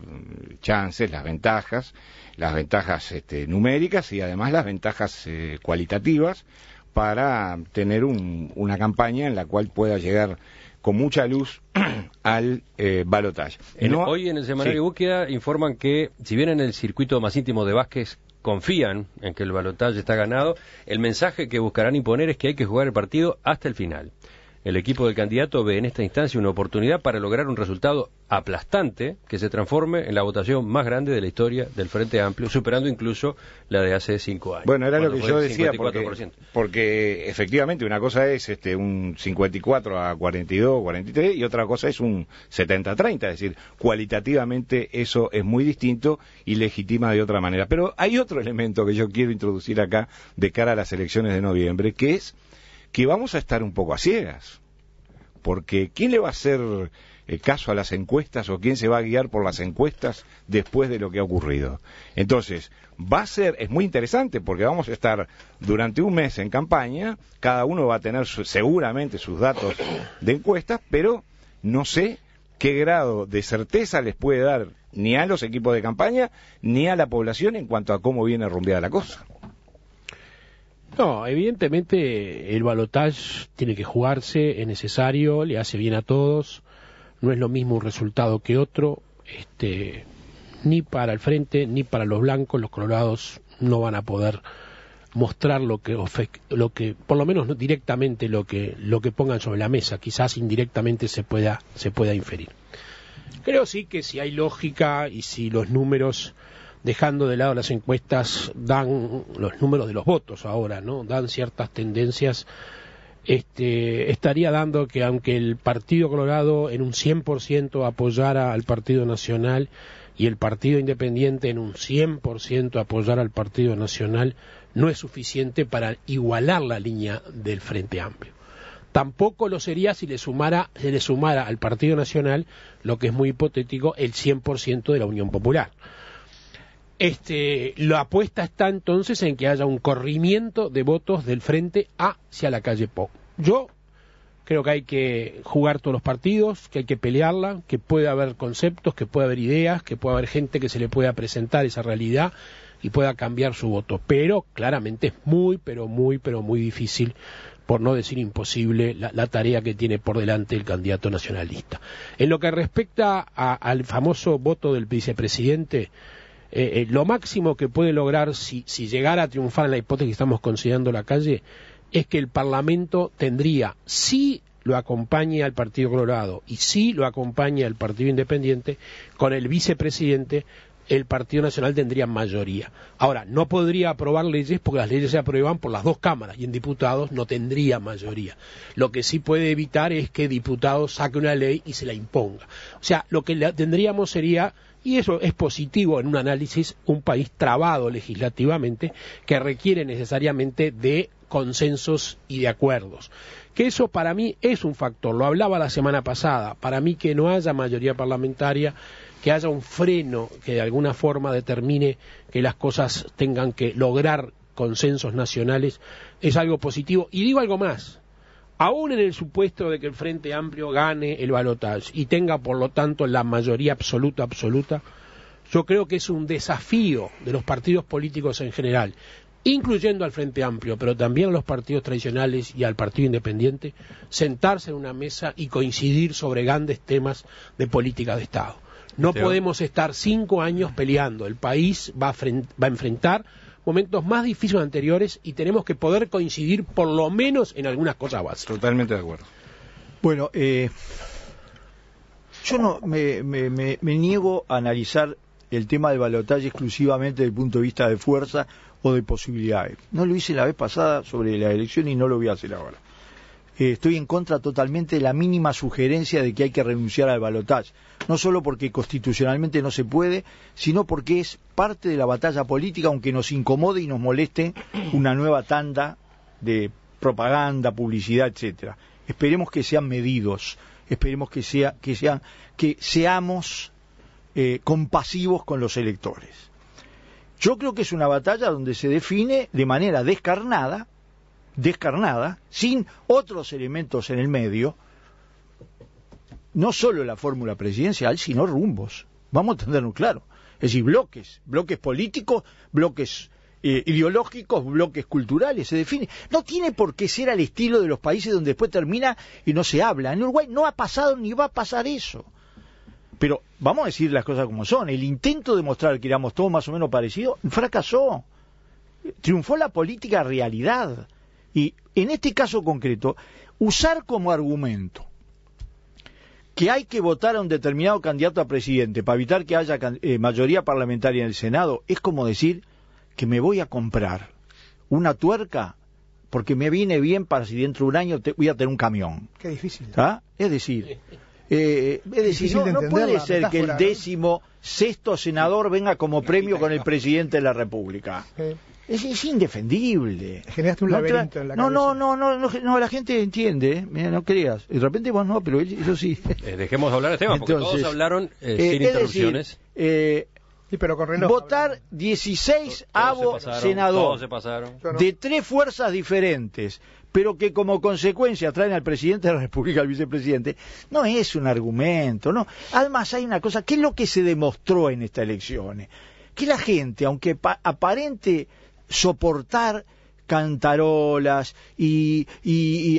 chances, las ventajas, las ventajas este, numéricas y además las ventajas eh, cualitativas para tener una campaña en la cual pueda llegar con mucha luz al eh, balotaje. hoy en el semanario sí. Búsqueda informan que, si bien en el circuito más íntimo de Vázquez confían en que el balotaje está ganado. El mensaje que buscarán imponer es que hay que jugar el partido hasta el final. El equipo del candidato ve en esta instancia una oportunidad para lograr un resultado aplastante que se transforme en la votación más grande de la historia del Frente Amplio, superando incluso la de hace cinco años. Bueno, era lo que yo decía, porque, efectivamente una cosa es este un 54 a 42, 43 y otra cosa es un 70 a 30, es decir, cualitativamente eso es muy distinto y legitima de otra manera. Pero hay otro elemento que yo quiero introducir acá de cara a las elecciones de noviembre, que es que vamos a estar un poco a ciegas. Porque ¿quién le va a hacer eh, caso a las encuestas o quién se va a guiar por las encuestas después de lo que ha ocurrido? Entonces, va a ser, es muy interesante porque vamos a estar durante un mes en campaña, cada uno va a tener seguramente sus datos de encuestas, pero no sé qué grado de certeza les puede dar ni a los equipos de campaña ni a la población en cuanto a cómo viene rumbeada la cosa. No, evidentemente el balotage tiene que jugarse, es necesario, le hace bien a todos, no es lo mismo un resultado que otro, este, ni para el frente, ni para los blancos, los colorados no van a poder mostrar lo que, lo que por lo menos directamente lo que, lo que pongan sobre la mesa, quizás indirectamente se pueda, se pueda inferir. Creo sí que si hay lógica y si los números dejando de lado las encuestas, dan los números de los votos ahora, ¿no? Dan ciertas tendencias. Este, estaría dando que aunque el Partido Colorado en un 100% apoyara al Partido Nacional y el Partido Independiente en un 100% apoyara al Partido Nacional, no es suficiente para igualar la línea del Frente Amplio. Tampoco lo sería si le sumara, se le sumara al Partido Nacional, lo que es muy hipotético, el 100% de la Unión Popular. Este, la apuesta está entonces en que haya un corrimiento de votos del frente hacia la calle Po. Yo creo que hay que jugar todos los partidos, que hay que pelearla, que puede haber conceptos, que puede haber ideas, que puede haber gente que se le pueda presentar esa realidad y pueda cambiar su voto. Pero claramente es muy, pero muy, pero muy difícil, por no decir imposible, la, tarea que tiene por delante el candidato nacionalista. En lo que respecta al famoso voto del vicepresidente, eh, eh, lo máximo que puede lograr si, llegara a triunfar en la hipótesis que estamos considerando la calle es que el Parlamento tendría, si lo acompaña el Partido Colorado y si lo acompaña el Partido Independiente, con el vicepresidente el Partido Nacional tendría mayoría. Ahora, no podría aprobar leyes porque las leyes se aprueban por las dos cámaras y en diputados no tendría mayoría. Lo que sí puede evitar es que diputados saque una ley y se la imponga. O sea, lo que tendríamos sería y eso es positivo en un análisis, un país trabado legislativamente que requiere necesariamente de consensos y de acuerdos. Que eso para mí es un factor, lo hablaba la semana pasada, para mí que no haya mayoría parlamentaria, que haya un freno que de alguna forma determine que las cosas tengan que lograr consensos nacionales, es algo positivo. Y digo algo más, aún en el supuesto de que el Frente Amplio gane el balotaje y tenga, por lo tanto, la mayoría absoluta, absoluta, yo creo que es un desafío de los partidos políticos en general, incluyendo al Frente Amplio, pero también a los partidos tradicionales y al Partido Independiente, sentarse en una mesa y coincidir sobre grandes temas de política de Estado. No podemos estar cinco años peleando. El país va va a enfrentar momentos más difíciles anteriores y tenemos que poder coincidir por lo menos en algunas cosas básicas. Totalmente de acuerdo. Bueno, eh, yo no me, me niego a analizar el tema del balotaje exclusivamente desde el punto de vista de fuerza o de posibilidades. No lo hice la vez pasada sobre la elección y no lo voy a hacer ahora estoy en contra totalmente de la mínima sugerencia de que hay que renunciar al balotaje. No solo porque constitucionalmente no se puede, sino porque es parte de la batalla política, aunque nos incomode y nos moleste una nueva tanda de propaganda, publicidad, etcétera. Esperemos que sean medidos, esperemos que sea, que sean, que seamos eh, compasivos con los electores. Yo creo que es una batalla donde se define de manera descarnada descarnada, sin otros elementos en el medio, no solo la fórmula presidencial, sino rumbos. Vamos a tenerlo claro. Es decir, bloques, bloques políticos, bloques eh, ideológicos, bloques culturales, se define. No tiene por qué ser al estilo de los países donde después termina y no se habla. En Uruguay no ha pasado ni va a pasar eso. Pero vamos a decir las cosas como son. El intento de mostrar que éramos todos más o menos parecidos fracasó. Triunfó la política realidad y en este caso concreto, usar como argumento que hay que votar a un determinado candidato a presidente para evitar que haya eh, mayoría parlamentaria en el Senado es como decir que me voy a comprar una tuerca porque me viene bien para si dentro de un año voy a tener un camión. Qué difícil. Es decir, eh, no, puede ser que el décimo sexto senador venga como premio con el presidente de la República. Es, indefendible. Generaste un laberinto en la no, no, no, no, no, no, la gente entiende, ¿eh? Mira, no creas. Y de repente vos no, pero eso sí. dejemos eh, dejemos hablar este tema, porque Entonces, todos hablaron eh, sin interrupciones. sí, pero con Votar 16 avos senador de tres fuerzas diferentes, pero que como consecuencia traen al presidente de la República, al vicepresidente, no es un argumento, ¿no? Además hay una cosa, ¿qué es lo que se demostró en estas elecciones? Que la gente, aunque aparente soportar cantarolas y,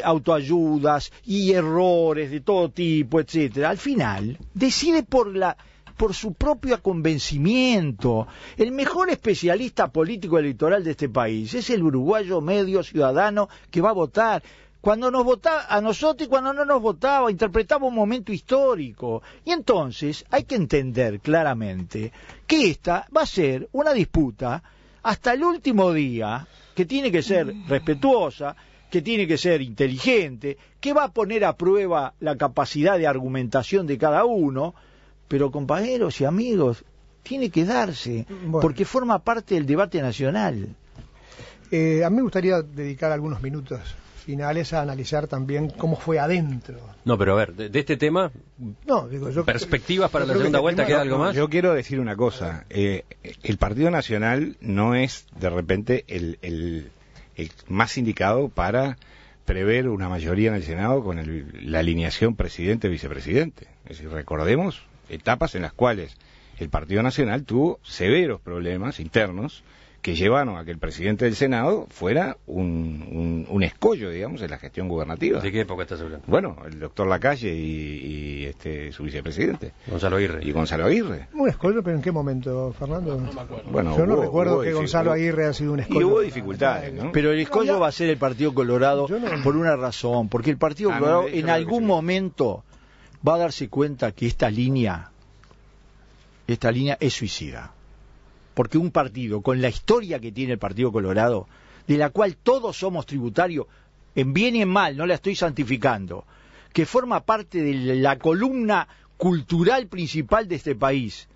autoayudas y errores de todo tipo, etcétera. Al final, decide por la por su propio convencimiento. El mejor especialista político electoral de este país es el uruguayo medio ciudadano que va a votar. Cuando nos votaba a nosotros y cuando no nos votaba, interpretaba un momento histórico. Y entonces hay que entender claramente que esta va a ser una disputa hasta el último día, que tiene que ser mm. respetuosa, que tiene que ser inteligente, que va a poner a prueba la capacidad de argumentación de cada uno, pero compañeros y amigos, tiene que darse, porque forma parte del debate nacional. Eh, a mí me gustaría dedicar algunos minutos finales a analizar también cómo fue adentro. No, pero a ver, de, este tema, no, digo, yo, perspectivas para la segunda este vuelta, ¿queda algo más? Yo quiero decir una cosa, eh, el Partido Nacional no es de repente el, más indicado para prever una mayoría en el Senado con la alineación presidente-vicepresidente. Es decir, recordemos etapas en las cuales el Partido Nacional tuvo severos problemas internos que llevaron a que el presidente del Senado fuera un, escollo, digamos, en la gestión gubernativa. ¿De qué época estás hablando? Bueno, el doctor Lacalle y, y este, su vicepresidente. Gonzalo Aguirre. Y Gonzalo Aguirre. Un escollo, pero ¿en qué momento, Fernando? Yo no recuerdo que Gonzalo Aguirre ha sido un escollo. Y hubo dificultades, ¿no? Pero el escollo va a ser el Partido Colorado por una razón, porque el Partido ah, Colorado en algún momento va a darse cuenta que esta línea, esta línea es suicida porque un partido con la historia que tiene el Partido Colorado, de la cual todos somos tributarios, en bien y en mal, no la estoy santificando, que forma parte de la columna cultural principal de este país,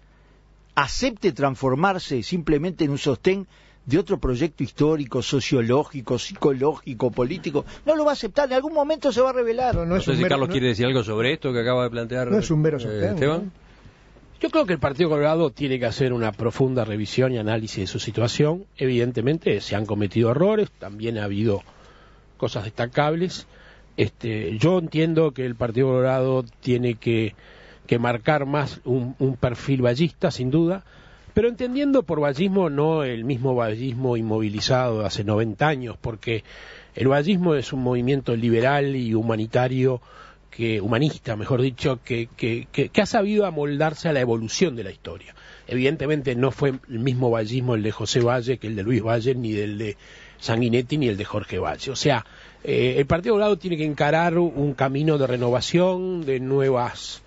acepte transformarse simplemente en un sostén de otro proyecto histórico, sociológico, psicológico, político, no lo va a aceptar, en algún momento se va a revelar. No, Carlos quiere decir algo sobre esto que acaba de plantear no es un eh, Esteban. Yo creo que el Partido Colorado tiene que hacer una profunda revisión y análisis de su situación. Evidentemente se han cometido errores, también ha habido cosas destacables. Este, yo entiendo que el Partido Colorado tiene que, que marcar más un, perfil vallista, sin duda, pero entendiendo por vallismo no el mismo vallismo inmovilizado de hace 90 años, porque el vallismo es un movimiento liberal y humanitario que humanista, mejor dicho, que, que, que, ha sabido amoldarse a la evolución de la historia. Evidentemente no fue el mismo vallismo el de José Valle que el de Luis Valle, ni del de Sanguinetti, ni el de Jorge Valle. O sea, eh, el Partido Volado tiene que encarar un camino de renovación, de nuevas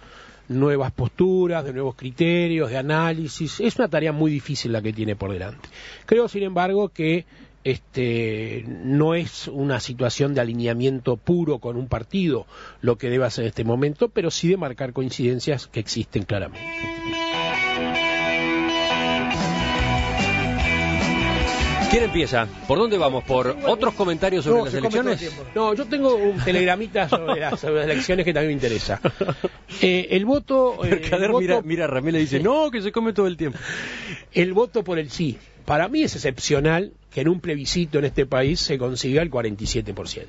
nuevas posturas, de nuevos criterios, de análisis. Es una tarea muy difícil la que tiene por delante. Creo, sin embargo, que este, no es una situación de alineamiento puro con un partido lo que debe hacer en este momento, pero sí de marcar coincidencias que existen claramente. ¿Quién empieza? ¿Por dónde vamos? ¿Por otros comentarios sobre las elecciones? No, yo tengo un telegramita sobre las, elecciones que también me interesa. Eh, el voto... Eh, mira, mira Ramírez dice, no, que se come todo el tiempo. El voto por el sí. Para mí es excepcional que en un plebiscito en este país se consiga el 47%.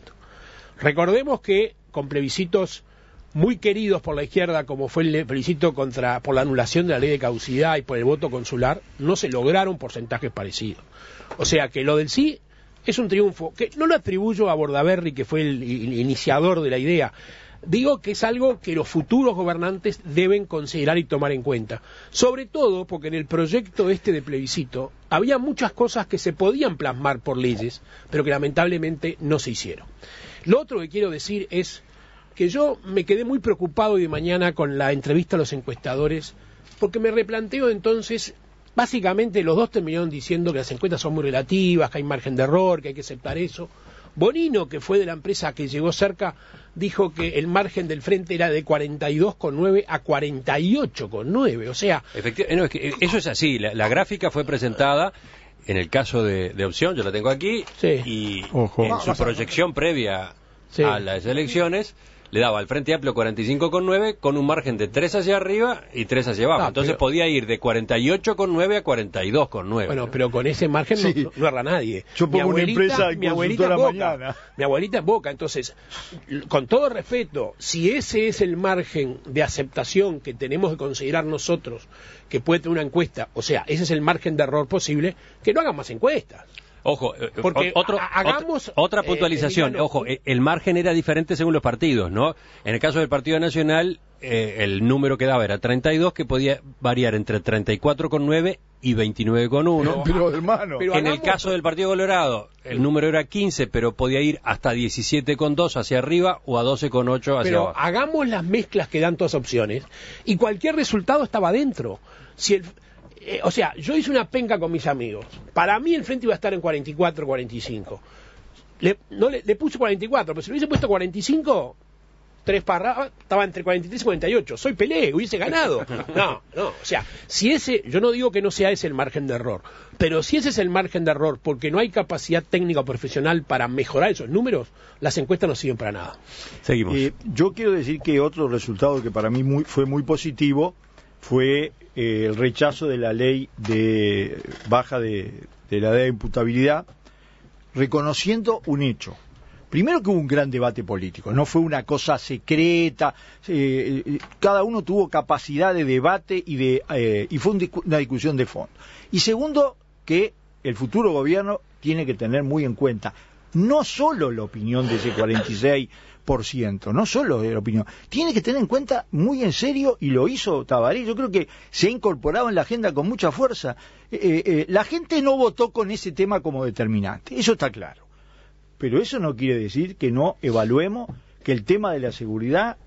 Recordemos que con plebiscitos muy queridos por la izquierda, como fue el plebiscito contra, por la anulación de la ley de caducidad y por el voto consular, no se lograron porcentajes parecidos. O sea que lo del sí es un triunfo, que no lo atribuyo a Bordaberry, que fue el iniciador de la idea, digo que es algo que los futuros gobernantes deben considerar y tomar en cuenta. Sobre todo porque en el proyecto este de plebiscito había muchas cosas que se podían plasmar por leyes, pero que lamentablemente no se hicieron. Lo otro que quiero decir es que yo me quedé muy preocupado de mañana con la entrevista a los encuestadores, porque me replanteo entonces, básicamente los dos terminaron diciendo que las encuestas son muy relativas, que hay margen de error, que hay que aceptar eso. Bonino, que fue de la empresa que llegó cerca, dijo que el margen del frente era de 42,9 a 48,9. O sea. Efectivamente, no, es que eh, eso es así. La, gráfica fue presentada. En el caso de, opción, yo la tengo aquí, y en su proyección previa a las elecciones, le daba al Frente Amplio 45,9 con un margen de 3 hacia arriba y 3 hacia abajo. Ah, Entonces podía ir de 48,9 a 42,9. Bueno, pero con ese margen no, no, nadie. Yo pongo mi abuelita, una empresa mi abuelita la boca, Mi abuelita en boca. Entonces, con todo respeto, si ese es el margen de aceptación que tenemos que considerar nosotros que puede tener una encuesta, o sea, ese es el margen de error posible, que no hagan más encuestas. Ojo, eh, porque hagamos, otra eh, eh, puntualización. Ojo, el margen era diferente según los partidos, ¿no? En el caso del Partido Nacional, el número que daba era 32, que podía variar entre 34,9 y 29,1. Pero, hermano, en el caso del Partido Colorado, el número era 15, pero podía ir hasta 17,2 hacia arriba o a 12,8 hacia pero Hagamos las mezclas que dan todas opciones y cualquier resultado estaba dentro. Si el, eh, o sea, yo hice una penca con mis amigos. Para mí el frente iba a estar en 44, 45. Le, no le, puse 44, pero si le hubiese puesto 45, tres parras, ah, estaba entre 43 y 48. Soy Pelé, hubiese ganado. No, no, o sea, si ese, yo no digo que no sea ese el margen de error, pero si ese es el margen de error porque no hay capacidad técnica o profesional para mejorar esos números, las encuestas no sirven para nada. Seguimos. Eh, yo quiero decir que otro resultado que para mí muy, fue muy positivo fue eh, el rechazo de la ley de baja de, la de imputabilidad, reconociendo un hecho. Primero que hubo un gran debate político, no fue una cosa secreta, eh, eh, cada uno tuvo capacidad de debate y, de, y fue una discusión de fondo. Y segundo, que el futuro gobierno tiene que tener muy en cuenta no solo la opinión de ese 46 ciento, No solo de la opinión. Tiene que tener en cuenta muy en serio, y lo hizo Tabaré, yo creo que se ha incorporado en la agenda con mucha fuerza. Eh, eh, eh, la gente no votó con ese tema como determinante, eso está claro. Pero eso no quiere decir que no evaluemos que el tema de la seguridad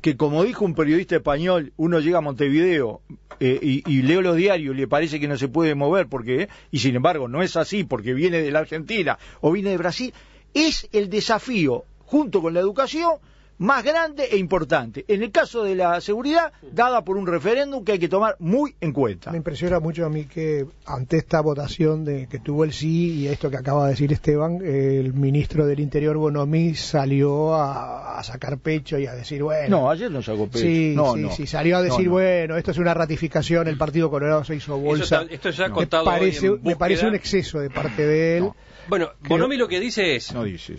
que como dijo un periodista español, uno llega a Montevideo y, y, leo los diarios y le parece que no se puede mover porque, y sin embargo no es así porque viene de la Argentina o viene de Brasil, es el desafío junto con la educación más grande e importante. En el caso de la seguridad, dada por un referéndum que hay que tomar muy en cuenta. Me impresiona mucho a mí que ante esta votación de que tuvo el sí y esto que acaba de decir Esteban, el ministro del Interior Bonomi salió a, sacar pecho y a decir, bueno... No, ayer no sacó pecho. Sí, salió a decir, bueno, esto es una ratificación, el Partido Colorado se hizo bolsa. esto ya me parece, me parece un exceso de parte de él. Bueno, Bonomi lo que dice es,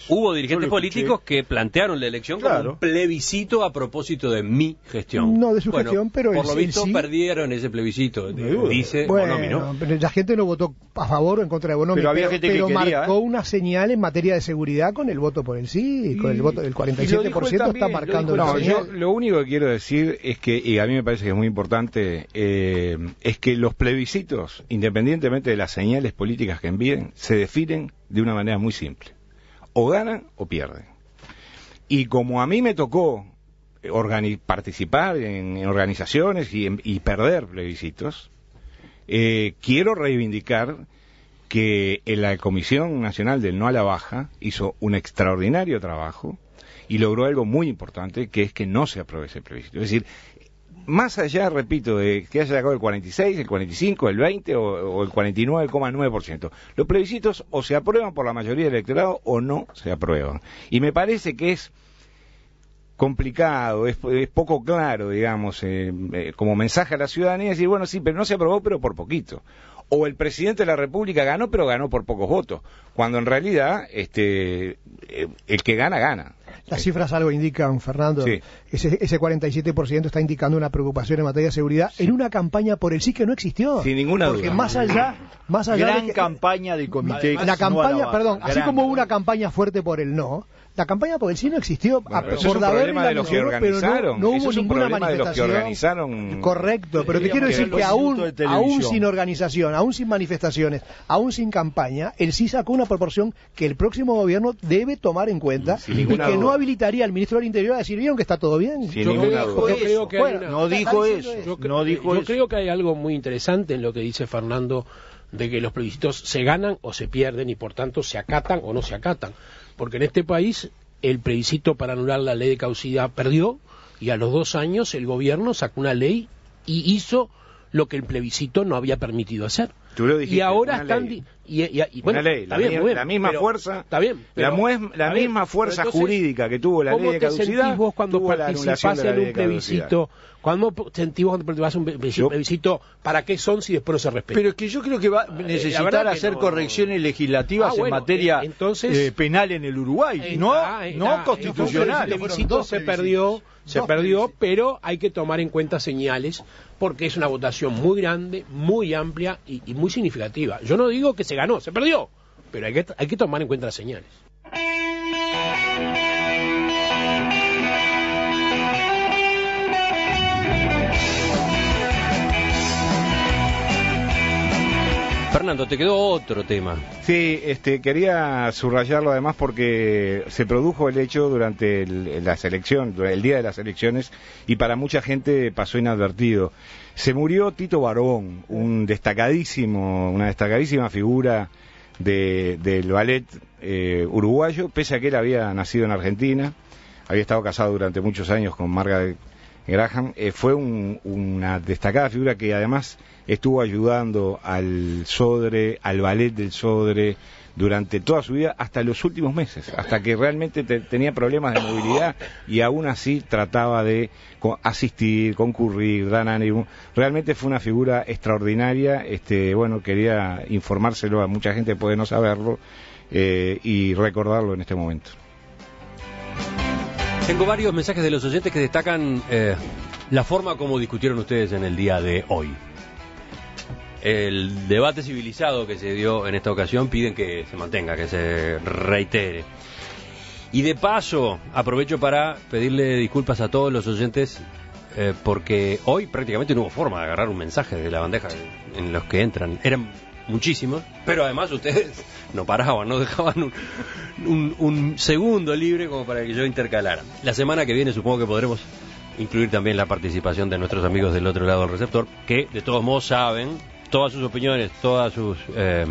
hubo dirigentes políticos que plantearon la elección claro plebiscito a propósito de mi gestión. No, de su gestión, pero... Por lo visto perdieron ese plebiscito, dice Bonomi, ¿no? Pero la gente no votó a favor o en contra de Bonomi, pero, marcó ¿eh? una señal en materia de seguridad con el voto por el sí, con el voto del 47% está marcando lo yo lo único que quiero decir es que, y a mí me parece que es muy importante, eh, es que los plebiscitos, independientemente de las señales políticas que envíen, se definen de una manera muy simple. O ganan o pierden. Y como a mí me tocó eh, participar en, organizaciones y, perder plebiscitos, eh, quiero reivindicar que eh, la Comisión Nacional del No a la Baja hizo un extraordinario trabajo y logró algo muy importante, que es que no se apruebe ese plebiscito. Es decir, más allá, repito, de que haya llegado el 46, el 45, el 20 o, o el 49,9%. Los plebiscitos o se aprueban por la mayoría del electorado o no se aprueban. Y me parece que es complicado, es, poco claro, digamos, eh, eh, como mensaje a la ciudadanía, decir, bueno, sí, pero no se aprobó, pero por poquito. O el presidente de la República ganó, pero ganó por pocos votos, cuando en realidad este, eh, el que gana, gana. Las cifras algo indican, Fernando. Ese, ese 47% está indicando una preocupación en materia de seguridad en una campaña por el sí que no existió. Sin ninguna duda. más allá, más allá gran campaña del comité. La campaña, perdón, así como una campaña fuerte por el no, la campaña por el sí no existió. por de los que No, hubo ninguna manifestación. Correcto, pero te quiero decir que aún, aún sin organización, aún sin manifestaciones, aún sin campaña, el sí sacó una proporción que el próximo gobierno debe tomar en cuenta y que no habilitaría al ministro del Interior a decir, vieron que está todo bien. no dijo eh, eso. creo que hay algo muy interesante en lo que dice Fernando de que los plebiscitos se ganan o se pierden y por tanto se acatan o no se acatan porque en este país el plebiscito para anular la ley de causidad perdió y a los dos años el gobierno sacó una ley y hizo lo que el plebiscito no había permitido hacer y ahora están... Y, y, y, bueno, una ley, la, bien, bien, la misma fuerza, la, misma fuerza jurídica que tuvo la ley de caducidad. ¿Cómo te vos cuando participás en un plebiscito? ¿Cuándo sentís vos cuando participas en un plebiscito? ¿Para qué son si después no se respeta Pero es que yo creo que va eh, a necesitar hacer correcciones legislativas ah, en materia eh, eh, penal en el Uruguay, no, no constitucional. El plebiscito se perdió se perdió, pero hay que tomar en cuenta señales porque es una votación muy grande, muy amplia y, y muy significativa. Yo no digo que se ganó, se perdió, pero hay que, hay que tomar en cuenta señales. Fernando, te quedó otro tema. Sí, este, quería subrayarlo además porque se produjo el hecho durante la selección, el día de las elecciones, y para mucha gente pasó inadvertido. Se murió Tito Barón, un destacadísimo, una destacadísima figura del ballet eh, uruguayo, pese a que él había nacido en Argentina, había estado casado durante muchos años con Margaret Graham eh, fue una destacada figura que además estuvo ayudando al Sodre, al ballet del Sodre, durante toda su vida hasta los últimos meses, hasta que realmente tenía problemas de movilidad y aún así trataba de asistir, concurrir, dar ánimo. Realmente fue una figura extraordinaria. Este, bueno, quería informárselo a mucha gente puede no saberlo eh, y recordarlo en este momento. Tengo varios mensajes de los oyentes que destacan eh, la forma como discutieron ustedes en el día de hoy. El debate civilizado que se dio en esta ocasión piden que se mantenga, que se reitere. Y de paso, aprovecho para pedirle disculpas a todos los oyentes eh, porque hoy prácticamente no hubo forma de agarrar un mensaje de la bandeja en los que entran. Eran muchísimos, pero además ustedes no paraban, no dejaban un, segundo libre como para que yo intercalara. La semana que viene supongo que podremos incluir también la participación de nuestros amigos del otro lado del receptor, que de todos modos saben, todas sus opiniones, todas sus eh,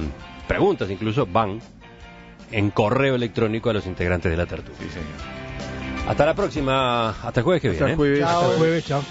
preguntas incluso van en correo electrónico a los integrantes de la tertulia. Hasta la próxima, hasta el jueves que viene. ¿eh? Hasta el jueves, chao.